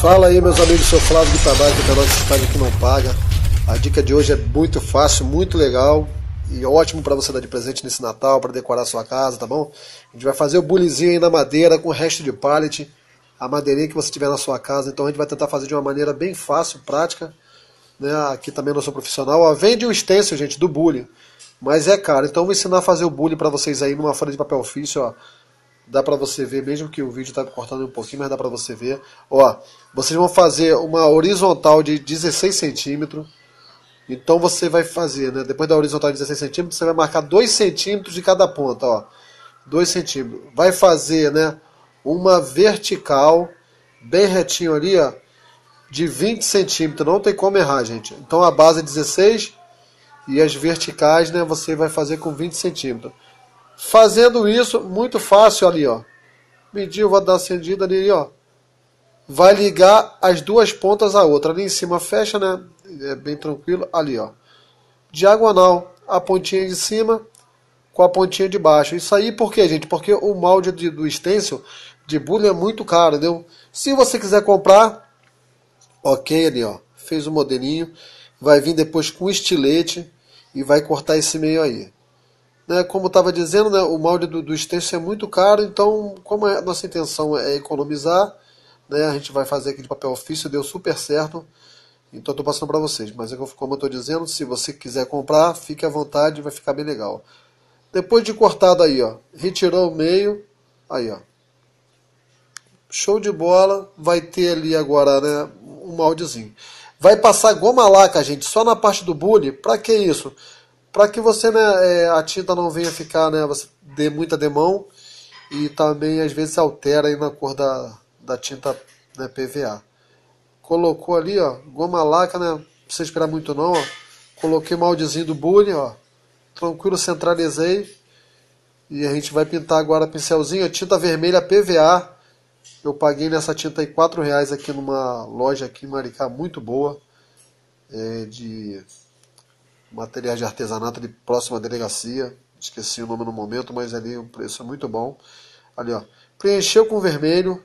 Fala aí, meus amigos, sou Flávio de trabalho, do canal de Cidade que não paga. A dica de hoje é muito fácil, muito legal e ótimo para você dar de presente nesse Natal, para decorar sua casa, tá bom? A gente vai fazer o bulizinho aí na madeira com o resto de pallet, a madeirinha que você tiver na sua casa. Então a gente vai tentar fazer de uma maneira bem fácil, prática. Né? Aqui também não sou profissional. Ó, vende o stencil, gente, do bully. Mas é caro. Então eu vou ensinar a fazer o bully para vocês aí numa folha de papel ofício, ó dá para você ver, mesmo que o vídeo está cortando um pouquinho, mas dá para você ver. Ó, vocês vão fazer uma horizontal de 16 centímetros. Então você vai fazer, né? Depois da horizontal de 16 centímetros, você vai marcar 2 centímetros de cada ponta, ó. 2 centímetros. Vai fazer, né? Uma vertical, bem retinho ali, ó. De 20 centímetros. Não tem como errar, gente. Então a base é 16 e as verticais, né? Você vai fazer com 20 centímetros. Fazendo isso, muito fácil ali, ó. Mediu, vou dar acendida ali, ó. Vai ligar as duas pontas à outra. Ali em cima fecha, né? É bem tranquilo. Ali, ó. Diagonal, a pontinha de cima com a pontinha de baixo. Isso aí por quê, gente? Porque o molde de, do stencil de bulha é muito caro, entendeu? Se você quiser comprar, ok ali, ó. Fez o um modelinho. Vai vir depois com estilete e vai cortar esse meio aí. Né, como estava dizendo, né, o molde do, dos é muito caro, então, como a é, nossa intenção é economizar, né, a gente vai fazer aqui de papel ofício, deu super certo. Então estou passando para vocês, mas é como eu estou dizendo, se você quiser comprar, fique à vontade, vai ficar bem legal. Depois de cortado aí, ó, retirou o meio, aí ó, show de bola, vai ter ali agora, né, um moldezinho. Vai passar goma laca, gente, só na parte do bule. Para que isso? para que você, né, é, a tinta não venha ficar, né, você dê muita demão e também às vezes altera aí na cor da, da tinta né, PVA. Colocou ali, ó, goma laca, né, não precisa esperar muito não, ó. Coloquei o moldezinho do bullying, ó. Tranquilo, centralizei. E a gente vai pintar agora pincelzinho, tinta vermelha PVA. Eu paguei nessa tinta aí reais aqui numa loja aqui em Maricá, muito boa. É de materiais de artesanato de próxima delegacia. Esqueci o nome no momento, mas ali o preço é muito bom. Ali, ó. Preencheu com vermelho.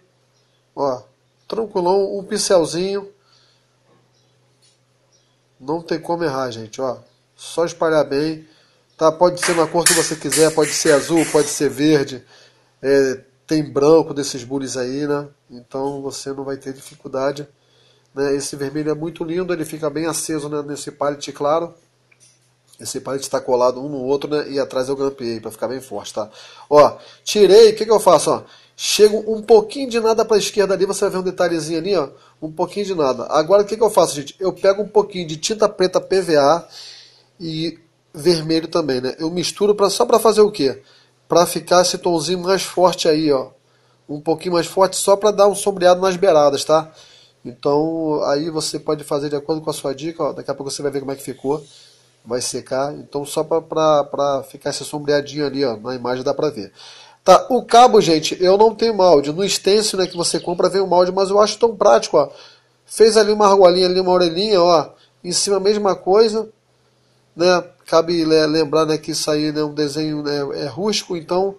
Ó, tranquilão, um pincelzinho. Não tem como errar, gente, ó. Só espalhar bem. Tá, pode ser na cor que você quiser, pode ser azul, pode ser verde. É, tem branco desses bullies aí, né? Então você não vai ter dificuldade. Né? Esse vermelho é muito lindo, ele fica bem aceso né, nesse pallet claro. Esse é parente está colado um no outro, né? E atrás eu grampeei para ficar bem forte, tá? Ó, tirei, o que, que eu faço, ó? Chego um pouquinho de nada para a esquerda ali, você vai ver um detalhezinho ali, ó. Um pouquinho de nada. Agora, o que, que eu faço, gente? Eu pego um pouquinho de tinta preta PVA e vermelho também, né? Eu misturo pra, só para fazer o quê? Para ficar esse tonzinho mais forte aí, ó. Um pouquinho mais forte só para dar um sombreado nas beiradas, tá? Então, aí você pode fazer de acordo com a sua dica, ó. Daqui a pouco você vai ver como é que ficou vai secar. Então, só para ficar esse sombreadinho ali, ó, na imagem dá para ver. Tá, o cabo, gente, eu não tenho molde. No stencil, né, que você compra, vem o molde, mas eu acho tão prático, ó. Fez ali uma argolinha, ali uma orelhinha, ó. Em cima a mesma coisa, né? Cabe lembrar, né, que isso aí né, é né, um desenho né, é rústico, então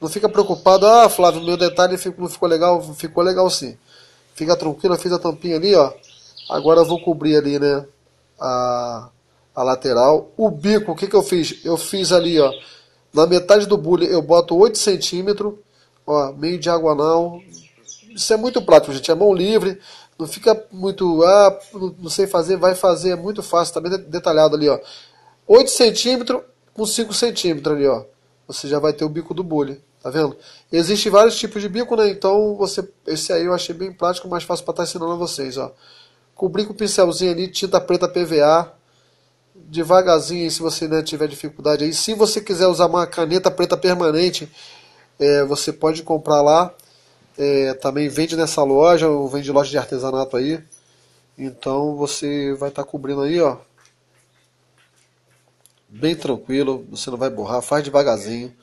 não fica preocupado. Ah, Flávio, meu detalhe não ficou legal. Ficou legal sim. Fica tranquilo, eu fiz a tampinha ali, ó. Agora eu vou cobrir ali, né, a a lateral. O bico, o que, que eu fiz? Eu fiz ali, ó, na metade do bule eu boto 8 centímetros, ó, meio diagonal. Isso é muito prático, gente, é mão livre, não fica muito, ah, não sei fazer, vai fazer, é muito fácil, também tá detalhado ali, ó. 8 centímetros com 5 centímetros ali, ó. Você já vai ter o bico do bule, tá vendo? Existem vários tipos de bico, né? Então, você, esse aí eu achei bem prático, mais fácil para estar tá ensinando a vocês, ó. Cobrir com o pincelzinho ali, tinta preta PVA, devagarzinho aí, se você né, tiver dificuldade aí. Se você quiser usar uma caneta preta permanente, é, você pode comprar lá. É, também vende nessa loja, ou vende loja de artesanato aí. Então você vai estar tá cobrindo aí, ó. Bem tranquilo, você não vai borrar, faz devagarzinho.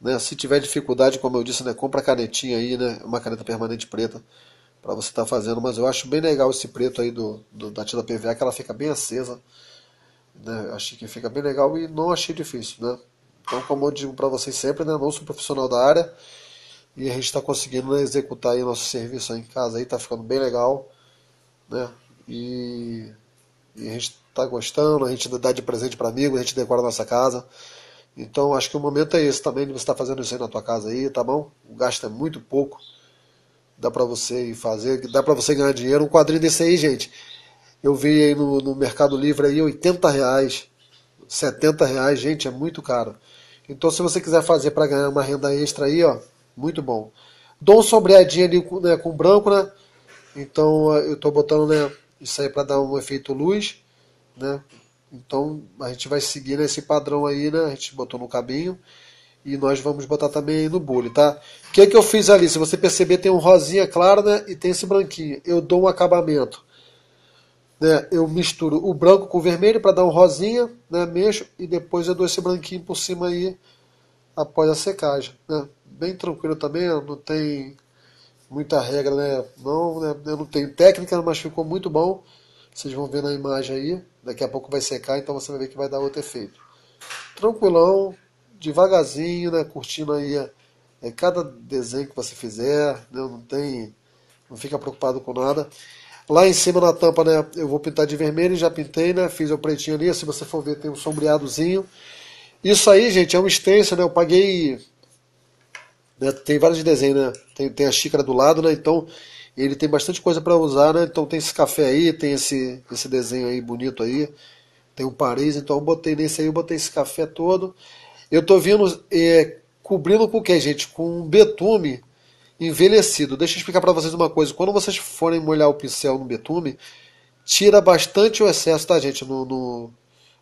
Né? Se tiver dificuldade, como eu disse, né? compra canetinha aí, né? Uma caneta permanente preta para você estar tá fazendo. Mas eu acho bem legal esse preto aí do, do da tinta PVA, que ela fica bem acesa. Né? Achei que fica bem legal e não achei difícil, né? Então, como eu digo para vocês sempre, né? Não sou profissional da área e a gente está conseguindo né, executar aí nosso serviço aí em casa aí, tá ficando bem legal, né? E, e a gente tá gostando, a gente dá de presente para amigos, a gente decora a nossa casa. Então, acho que o momento é esse também de você estar tá fazendo isso aí na tua casa aí, tá bom? O gasto é muito pouco. Dá para você fazer, dá para você ganhar dinheiro. Um quadrinho desse aí, gente. Eu vi aí no, no Mercado Livre aí 80 reais, 70 reais, gente, é muito caro. Então se você quiser fazer para ganhar uma renda extra aí, ó, muito bom. Dou um sombreadinha ali né, com branco, né? Então eu estou botando né, isso aí para dar um efeito luz, né? Então a gente vai seguir nesse padrão aí, né? A gente botou no cabinho e nós vamos botar também no bule, tá? O que, que eu fiz ali? Se você perceber, tem um rosinha claro, né? E tem esse branquinho. Eu dou um acabamento né, eu misturo o branco com o vermelho para dar um rosinha, né, mexo e depois eu dou esse branquinho por cima aí após a secagem, né. Bem tranquilo também, não tem muita regra, né, não, né, eu não tenho técnica, mas ficou muito bom. Vocês vão ver na imagem aí, daqui a pouco vai secar, então você vai ver que vai dar outro efeito. Tranquilão, devagarzinho, né, curtindo aí é, cada desenho que você fizer, né, não tem, não fica preocupado com nada. Lá em cima na tampa, né, eu vou pintar de vermelho, já pintei, né, fiz o pretinho ali, se você for ver tem um sombreadozinho. Isso aí, gente, é um stencil, né, eu paguei, né, tem vários desenhos, né, tem, tem a xícara do lado, né, então ele tem bastante coisa para usar, né, então tem esse café aí, tem esse, esse desenho aí bonito aí, tem um Paris, então eu botei nesse aí, eu botei esse café todo. Eu tô vindo, é, cobrindo com o que, gente? Com betume envelhecido. Deixa eu explicar para vocês uma coisa. Quando vocês forem molhar o pincel no betume, tira bastante o excesso, tá, gente? No, no,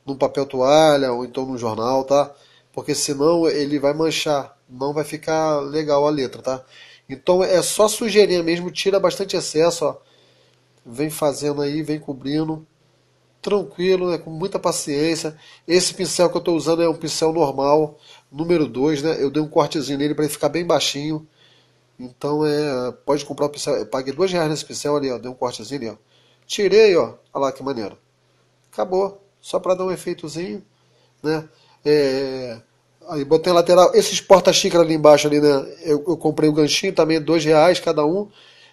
no papel toalha ou então no jornal, tá? Porque senão ele vai manchar, não vai ficar legal a letra, tá? Então é só sujeirinha mesmo, tira bastante excesso, ó. Vem fazendo aí, vem cobrindo. Tranquilo, né? com muita paciência. Esse pincel que eu estou usando é um pincel normal, número 2, né? Eu dei um cortezinho nele para ele ficar bem baixinho então é. Pode comprar o pincel. Eu paguei dois reais nesse pincel ali, ó. Deu um cortezinho ali, ó. Tirei, ó. Olha lá que maneiro. Acabou. Só para dar um efeitozinho, né? É... Aí botei lateral. Esses porta-xícara ali embaixo ali, né? Eu, eu comprei o um ganchinho também, dois reais cada um.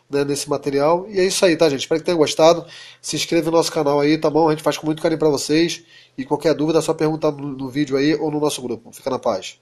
Né, nesse material. E é isso aí, tá, gente? Espero que tenham gostado. Se inscreve no nosso canal aí, tá bom? A gente faz com muito carinho para vocês. E qualquer dúvida é só perguntar no, no vídeo aí ou no nosso grupo. Fica na paz.